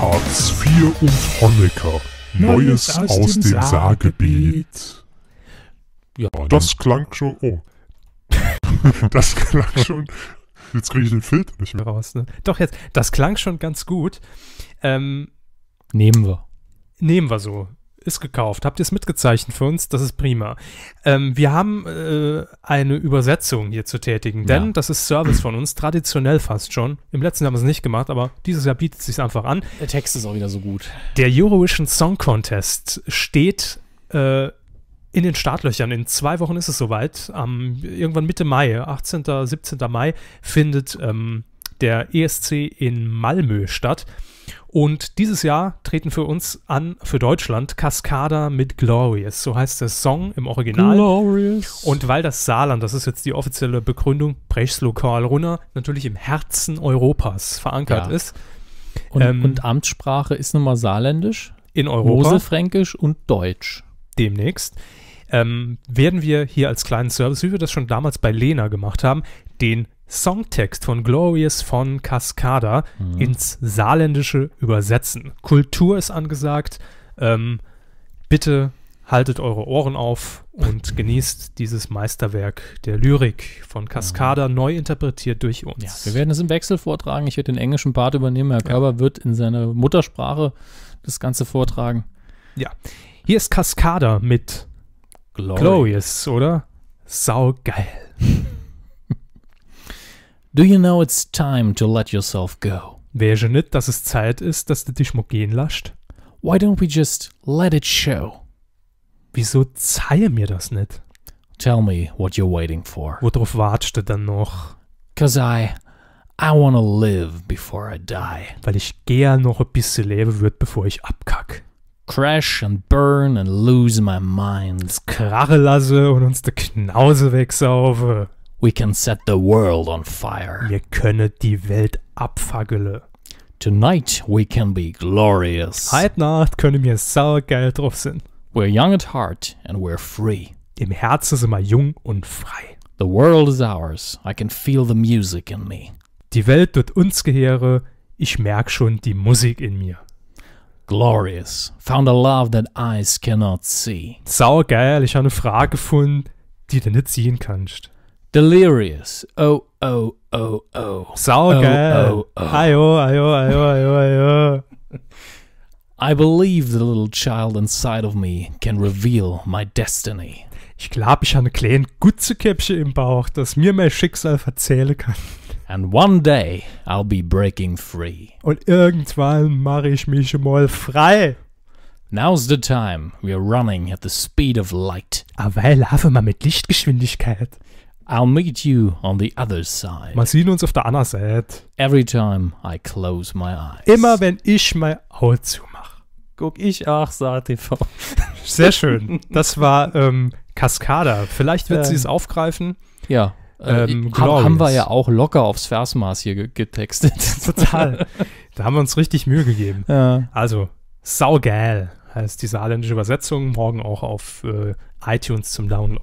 Hartz IV und Honecker. Neues, Neues aus, aus, dem, Saargebiet. Ja, das klang schon. Oh. das klang schon. Jetzt kriege ich den Filter nicht mehr raus. Ne? Doch, jetzt. Das klang schon ganz gut. Ähm, nehmen wir. Nehmen wir so. Ist gekauft. Habt ihr es mitgezeichnet für uns? Das ist prima. Ähm, wir haben äh, eine Übersetzung hier zu tätigen, denn ja. das ist Service von uns, traditionell fast schon. Im letzten Jahr haben wir es nicht gemacht, aber dieses Jahr bietet es sich einfach an. Der Text ist auch wieder so gut. Der Eurovision Song Contest steht äh, in den Startlöchern. In zwei Wochen ist es soweit. Am, irgendwann Mitte Mai, 18., 17. Mai, findet ähm, der ESC in Malmö statt. Und dieses Jahr treten für uns an, für Deutschland, Cascada mit Glorious. So heißt der Song im Original. Glorious. Und weil das Saarland, das ist jetzt die offizielle Begründung, Brechslokal Karlsruhe, natürlich im Herzen Europas verankert ja. ist. Und, ähm, und, Amtssprache ist nun mal saarländisch. In Europa. Mosefränkisch und Deutsch. Demnächst. Ähm, werden wir hier als kleinen Service, wie wir das schon damals bei Lena gemacht haben, den Songtext von Glorious von Cascada mhm. ins Saarländische übersetzen. Kultur ist angesagt. Ähm, bitte haltet eure Ohren auf und genießt dieses Meisterwerk der Lyrik von Cascada ja. Mhm. neu interpretiert durch uns. Ja, wir werden es im Wechsel vortragen. Ich werde den englischen Part übernehmen. Herr Körber wird in seiner Muttersprache das Ganze vortragen. Ja. Hier ist Cascada mit Glorious, Glorious oder? geil. Do you know it's time to let yourself go? Weisst nicht, dass es Zeit ist, dass du dich mal gehen lässt? Why don't we just let it show? Wieso zeige mir das nicht? Tell me what you're waiting for. Worauf wartest du dann noch? Cause I, I wanna live before I die. Weil ich gern noch ein bisschen leben würde, bevor ich abkack. Crash and burn and lose my mind. Krache lasse und uns die Knause wegsaufe. We can set the world on fire. Ihr könnet die Welt abfackeln. Tonight we can be glorious. Heute Nacht können wir saugeil drauf sein. We're young at heart and we're free. Im Herzen sind wir jung und frei. The world is ours. I can feel the music in me. Die Welt wird uns gehöre. Ich merk schon die Musik in mir. Glorious. Found a love that eyes cannot see. Saugeil, ich habe eine Frage gefunden, die du nicht sehen kannst. Delirious. Oh, oh, oh, oh. Saugeil. Oh, oh, oh, oh. Ayo, ayo, ayo, ayo, ayo. I believe the little child inside of me can reveal my destiny. Ich glaube, ich habe ne einen kleinen Gutzekäppchen im Bauch, das mir mein Schicksal erzählen kann. And one day I'll be breaking free. Und irgendwann mache ich mich mal frei. Now's the time. We're running at the speed of light. Aber laufen wir mit Lichtgeschwindigkeit. I'll meet you on the other side. Man sieht uns auf der anderen Seite. Every time I close my eyes. Immer wenn ich mein Auge zumache. Guck ich auch TV. Sehr schön. Das war ähm, Cascada. Vielleicht wird ähm, sie es ähm. aufgreifen. Ja. Äh, ähm, äh, haben wir ja auch locker aufs Versmaß hier getextet. Total. Da haben wir uns richtig Mühe gegeben. Ja. Also, saugeil heißt die saarländische Übersetzung. Morgen auch auf äh, iTunes zum Download.